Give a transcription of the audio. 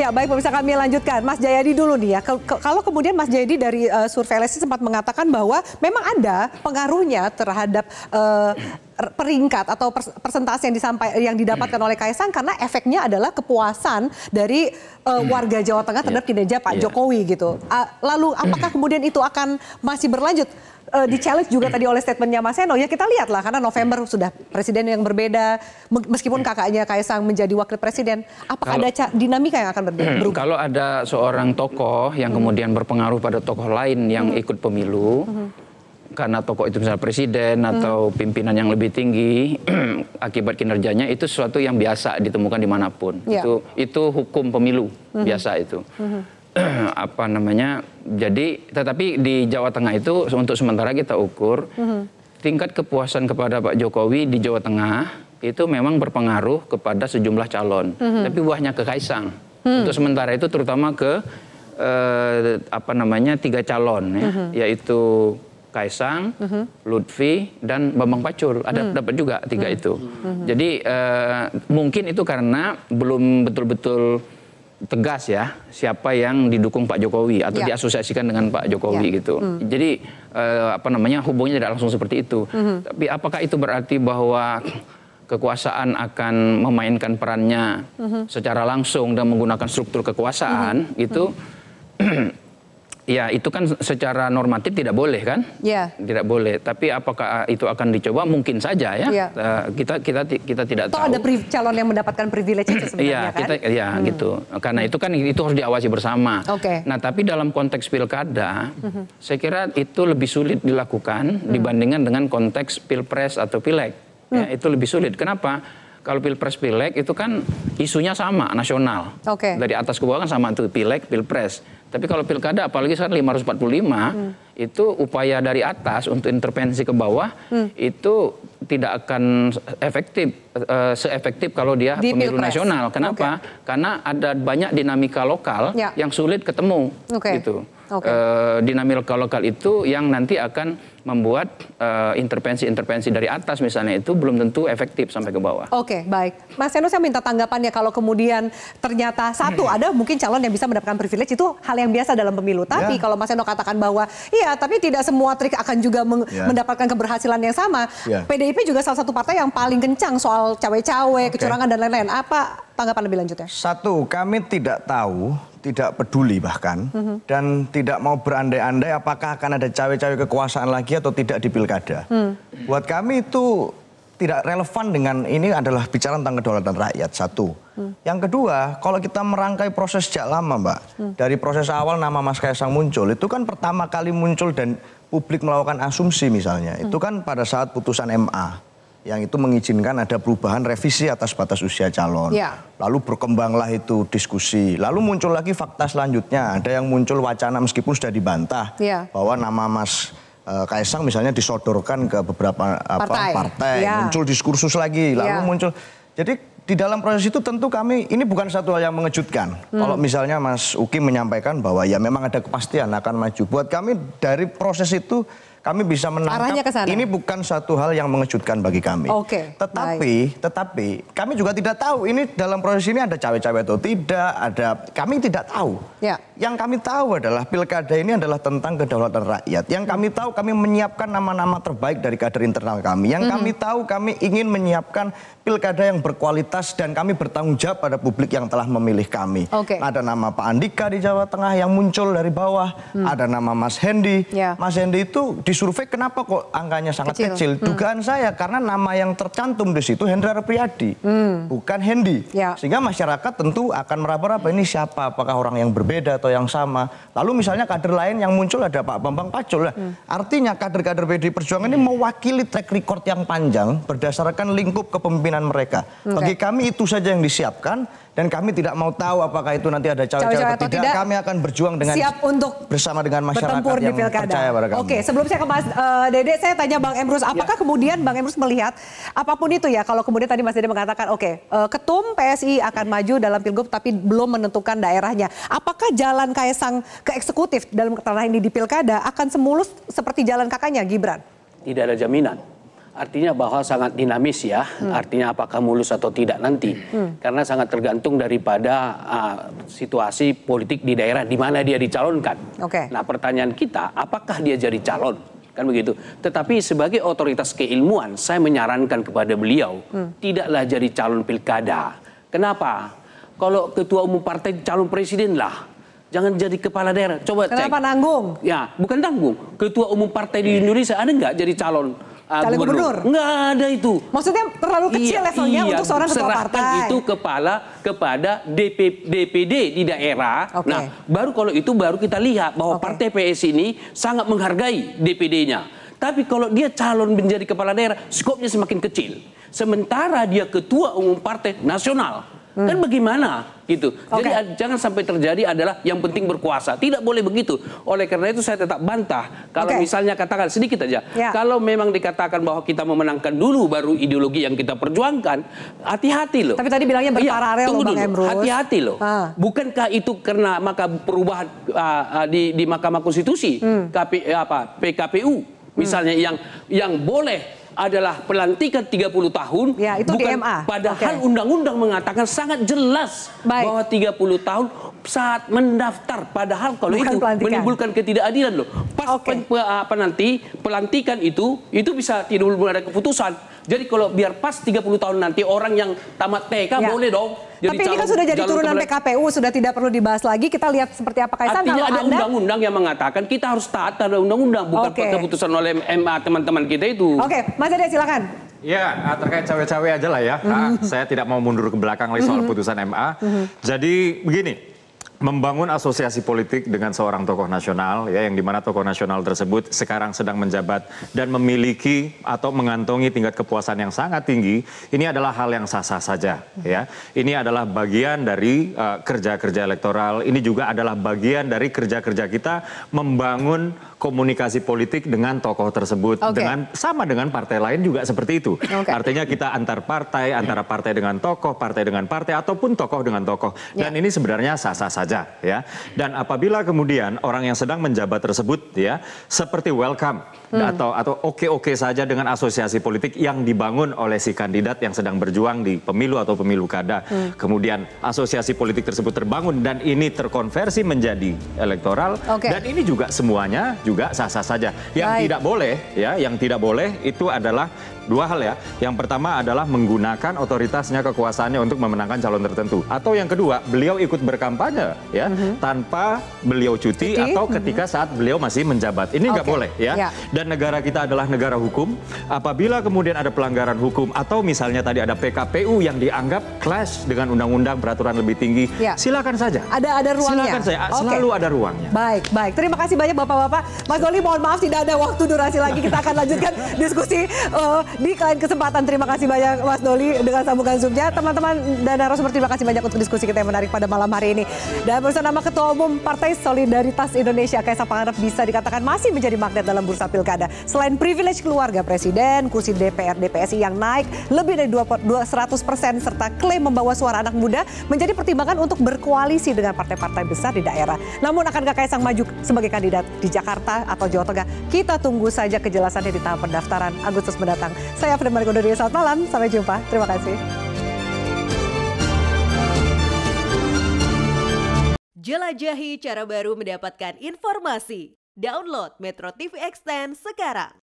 Ya baik pemirsa kami lanjutkan. Mas Jayadi dulu nih ya. Kalau kemudian Mas Jayadi dari uh, eh, lsi sempat mengatakan bahwa memang ada pengaruhnya terhadap uh, peringkat atau persentase yang disampai yang didapatkan oleh Kaisang karena efeknya adalah kepuasan dari uh, warga Jawa Tengah terhadap iya. kinerja Pak iya. Jokowi gitu. Uh, lalu apakah kemudian itu akan masih berlanjut? uh, di challenge juga tadi oleh statementnya Mas Seno. Ya kita lihat lah karena November sudah presiden yang berbeda meskipun kakaknya Kaisang menjadi wakil presiden. Apakah kalau, ada dinamika yang akan berubah? Hmm, kalau ada seorang tokoh yang kemudian berpengaruh pada tokoh lain yang hmm. ikut pemilu hmm karena tokoh itu misalnya presiden hmm. atau pimpinan yang lebih tinggi akibat kinerjanya itu sesuatu yang biasa ditemukan dimanapun ya. itu itu hukum pemilu hmm. biasa itu hmm. apa namanya jadi tetapi di Jawa Tengah itu untuk sementara kita ukur mm -hmm. tingkat kepuasan kepada Pak Jokowi di Jawa Tengah itu memang berpengaruh kepada sejumlah calon, mm -hmm. tapi buahnya ke Kaisang. Mm. Untuk sementara itu terutama ke eh, apa namanya tiga calon ya, mm -hmm. yaitu Kaisang, mm -hmm. Lutfi dan Bambang Pacul. Ada mm. dapat juga tiga mm. itu. Mm -hmm. Jadi eh, mungkin itu karena belum betul-betul tegas ya siapa yang didukung Pak Jokowi atau ya. diasosiasikan dengan Pak Jokowi ya. gitu. Hmm. Jadi eh, apa namanya hubungannya tidak langsung seperti itu. Hmm. Tapi apakah itu berarti bahwa kekuasaan akan memainkan perannya hmm. secara langsung dan menggunakan struktur kekuasaan hmm. gitu? Hmm. Ya itu kan secara normatif tidak boleh kan? Ya. Tidak boleh. Tapi apakah ah, itu akan dicoba? Mungkin saja ya. ya. Uh, kita kita kita tidak Toh tahu. ada calon yang mendapatkan privilege itu sebenarnya ya, kan? Kita, ya hmm. gitu. Karena itu kan itu harus diawasi bersama. Oke. Okay. Nah tapi dalam konteks pilkada, hmm. saya kira itu lebih sulit dilakukan hmm. dibandingkan dengan konteks pilpres atau pileg. Ya, hmm. Ya, itu lebih sulit. Kenapa? kalau pilpres pileg itu kan isunya sama nasional. Oke. Okay. Dari atas ke bawah kan sama itu pileg pilpres. Tapi kalau pilkada apalagi sekarang 545 hmm. itu upaya dari atas untuk intervensi ke bawah hmm. itu tidak akan efektif uh, seefektif kalau dia Di pemilu Pilpres. nasional. Kenapa? Okay. Karena ada banyak dinamika lokal ya. yang sulit ketemu okay. gitu. Okay. Uh, eh, dinamika lokal itu yang nanti akan membuat eh, intervensi-intervensi uh, dari atas misalnya itu belum tentu efektif sampai ke bawah. Oke, okay, baik. Mas Eno saya minta tanggapannya kalau kemudian ternyata satu hmm. ada mungkin calon yang bisa mendapatkan privilege itu hal yang biasa dalam pemilu. Ya. Tapi yeah. kalau Mas Eno katakan bahwa iya, tapi tidak semua trik akan juga yeah. mendapatkan keberhasilan yang sama. Yeah. PDIP juga salah satu partai yang paling kencang soal cawe-cawe, okay. kecurangan dan lain-lain. Apa tanggapan lebih lanjutnya? Satu, kami tidak tahu, tidak peduli bahkan, mm -hmm. dan tidak mau berandai-andai apakah akan ada cawe-cawe kekuasaan lagi atau tidak di pilkada. Mm. Buat kami itu tidak relevan dengan ini adalah bicara tentang kedaulatan rakyat satu. Hmm. Yang kedua, kalau kita merangkai proses sejak lama, Mbak, hmm. dari proses awal nama Mas Kaisang muncul, itu kan pertama kali muncul dan publik melakukan asumsi misalnya, hmm. itu kan pada saat putusan MA yang itu mengizinkan ada perubahan revisi atas batas usia calon. Ya. Lalu berkembanglah itu diskusi. Lalu muncul lagi fakta selanjutnya. Ada yang muncul wacana meskipun sudah dibantah ya. bahwa nama Mas e, Kaisang misalnya disodorkan ke beberapa apa, partai, partai. Ya. muncul diskursus lagi. Lalu ya. muncul. Jadi di dalam proses itu tentu kami ini bukan satu hal yang mengejutkan. Hmm. Kalau misalnya Mas Uki menyampaikan bahwa ya memang ada kepastian akan maju. Buat kami dari proses itu kami bisa menangkap ini bukan satu hal yang mengejutkan bagi kami. Oke. Okay. Tetapi Baik. tetapi kami juga tidak tahu ini dalam proses ini ada cawe-cawe atau tidak, ada kami tidak tahu. Ya. Yang kami tahu adalah pilkada ini adalah tentang kedaulatan rakyat. Yang kami hmm. tahu kami menyiapkan nama-nama terbaik dari kader internal kami. Yang mm -hmm. kami tahu kami ingin menyiapkan pilkada yang berkualitas dan kami bertanggung jawab pada publik yang telah memilih kami. Okay. Ada nama Pak Andika di Jawa Tengah yang muncul dari bawah, hmm. ada nama Mas Hendy. Yeah. Mas Hendy itu di survei kenapa kok angkanya sangat kecil? kecil? Hmm. Dugaan saya karena nama yang tercantum di situ Hendra Priyadi hmm. bukan Hendi. Ya. Sehingga masyarakat tentu akan meraba-raba ini siapa? Apakah orang yang berbeda atau yang sama? Lalu misalnya kader lain yang muncul ada Pak Bambang Pacul. Hmm. Artinya kader-kader PD Perjuangan ini hmm. mewakili track record yang panjang berdasarkan lingkup kepemimpinan mereka. Okay. Bagi kami itu saja yang disiapkan dan kami tidak mau tahu apakah itu nanti ada cawe-cawe atau, atau tidak. tidak. Kami akan berjuang dengan siap untuk bersama dengan masyarakat yang di percaya pada kami. Oke, sebelum saya ke Mas uh, Dede, saya tanya Bang Emrus, ya. apakah ya. kemudian Bang Emrus melihat apapun itu ya, kalau kemudian tadi Mas Dede mengatakan, oke, okay, uh, eh, ketum PSI akan maju dalam pilgub tapi belum menentukan daerahnya. Apakah jalan Kaisang ke eksekutif dalam tanah ini di pilkada akan semulus seperti jalan kakaknya Gibran? Tidak ada jaminan. Artinya bahwa sangat dinamis ya, hmm. artinya apakah mulus atau tidak nanti. Hmm. Karena sangat tergantung daripada uh, situasi politik di daerah di mana dia dicalonkan. Okay. Nah pertanyaan kita, apakah dia jadi calon? Kan begitu. Tetapi sebagai otoritas keilmuan, saya menyarankan kepada beliau, hmm. tidaklah jadi calon pilkada. Kenapa? Kalau ketua umum partai calon presiden lah, Jangan jadi kepala daerah. Coba Kenapa cek. Kenapa nanggung? Ya, bukan nanggung. Ketua umum partai di hmm. Indonesia ada nggak jadi calon uh, calon gubernur. gubernur. Nggak ada itu. Maksudnya terlalu iya, kecil iya, levelnya iya, untuk seorang ketua serahkan partai. itu kepala kepada DP, DPD di daerah. Okay. Nah, baru kalau itu baru kita lihat bahwa okay. partai PS ini sangat menghargai DPD-nya. Tapi kalau dia calon menjadi kepala daerah, skopnya semakin kecil. Sementara dia ketua umum partai nasional Hmm. Kan bagaimana gitu. Okay. Jadi jangan sampai terjadi adalah yang penting berkuasa. Tidak boleh begitu. Oleh karena itu saya tetap bantah kalau okay. misalnya katakan sedikit aja. ya. Kalau memang dikatakan bahwa kita memenangkan dulu baru ideologi yang kita perjuangkan, hati-hati loh. Tapi tadi bilangnya iya, berparalel ya, loh Bang Hati-hati loh. ha. Bukankah itu karena maka perubahan uh, di di Mahkamah Konstitusi hmm. KP, apa PKPU misalnya hmm. yang yang boleh adalah pelantikan 30 tahun. Ya, itu bukan, DMA. Padahal undang undang-undang mengatakan sangat jelas Baik. bahwa 30 tahun saat mendaftar. Padahal kalau bukan itu pelantikan. menimbulkan ketidakadilan loh. Pas okay. pen, ah, apa nanti pelantikan itu itu bisa tidak ada keputusan. Jadi kalau biar pas 30 tahun nanti orang yang tamat TK ya. boleh dong jadi Tapi ini kan sudah jadi turunan PKPU, sudah tidak perlu dibahas lagi. Kita lihat seperti apa kaitan. Artinya ada undang-undang yang mengatakan kita harus taat pada undang-undang, bukan okay. keputusan oleh MA teman-teman kita itu. Oke, okay. Mas Ade silakan. Ya, ah, terkait cawe-cawe aja lah ya. Mm -hmm. saya tidak mau mundur ke belakang lagi soal mm -hmm. putusan MA. Mm -hmm. Jadi begini, membangun asosiasi politik dengan seorang tokoh nasional ya yang dimana tokoh nasional tersebut sekarang sedang menjabat dan memiliki atau mengantongi tingkat kepuasan yang sangat tinggi ini adalah hal yang sah-sah saja ya ini adalah bagian dari eh, kerja-kerja uh, elektoral ini juga adalah bagian dari kerja-kerja kita membangun komunikasi politik dengan tokoh tersebut okay. dengan sama dengan partai lain juga seperti itu okay. artinya kita antar partai antara partai dengan tokoh partai dengan partai ataupun tokoh dengan tokoh dan yeah. ini sebenarnya sah-sah saja saja ya. Dan apabila kemudian orang yang sedang menjabat tersebut ya seperti welcome hmm. atau atau oke-oke saja dengan asosiasi politik yang dibangun oleh si kandidat yang sedang berjuang di pemilu atau pemilu kada. Hmm. Kemudian asosiasi politik tersebut terbangun dan ini terkonversi menjadi elektoral okay. dan ini juga semuanya juga sah-sah saja. Yang Baik. tidak boleh ya, yang tidak boleh itu adalah Dua hal ya. Yang pertama adalah menggunakan otoritasnya kekuasaannya untuk memenangkan calon tertentu. Atau yang kedua, beliau ikut berkampanye ya mm -hmm. tanpa beliau cuti, cuti? atau mm-hmm. ketika mm -hmm. saat beliau masih menjabat. Ini nggak okay. boleh ya. Yeah. Dan negara kita adalah negara hukum. Apabila kemudian ada pelanggaran hukum atau misalnya tadi ada PKPU yang dianggap clash dengan undang-undang peraturan lebih tinggi, yeah. silakan saja. Ada ada ruangnya. Silakan saya okay. selalu ada ruangnya. Baik, baik. Terima kasih banyak Bapak-bapak. Mas Doli mohon maaf tidak ada waktu durasi lagi kita akan lanjutkan diskusi uh, di lain kesempatan terima kasih banyak Mas Doli dengan sambungan zoomnya. Teman-teman dan narasumber terima kasih banyak untuk diskusi kita yang menarik pada malam hari ini. Dan bersama nama Ketua Umum Partai Solidaritas Indonesia Kaisang Pangarep bisa dikatakan masih menjadi magnet dalam bursa pilkada. Selain privilege keluarga presiden, kursi DPR DPSI yang naik lebih dari 200 persen serta klaim membawa suara anak muda menjadi pertimbangan untuk berkoalisi dengan partai-partai besar di daerah. Namun akan akankah Kaisang maju sebagai kandidat di Jakarta atau Jawa Tengah? Kita tunggu saja kejelasannya di tahap pendaftaran Agustus mendatang. Saya Firman Kondori, selamat malam, sampai jumpa. Terima kasih. Jelajahi cara baru mendapatkan informasi. Download Metro TV Extend sekarang.